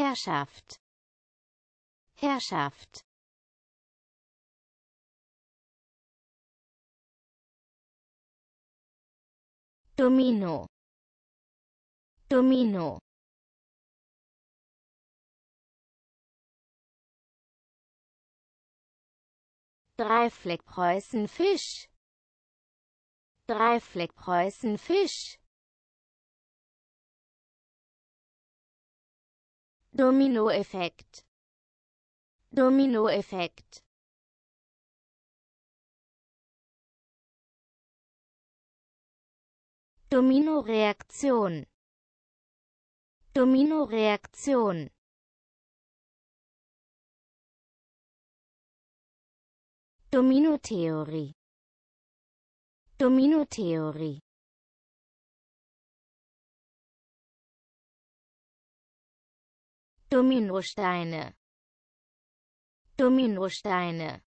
Herrschaft Herrschaft Domino Domino Dreifleck Preußen Fisch Dreifleck Preußen Fisch Dominoeffekt Dominoeffekt Dominoreaktion Dominoreaktion Dominotheorie Dominotheorie Dominosteine Dominosteine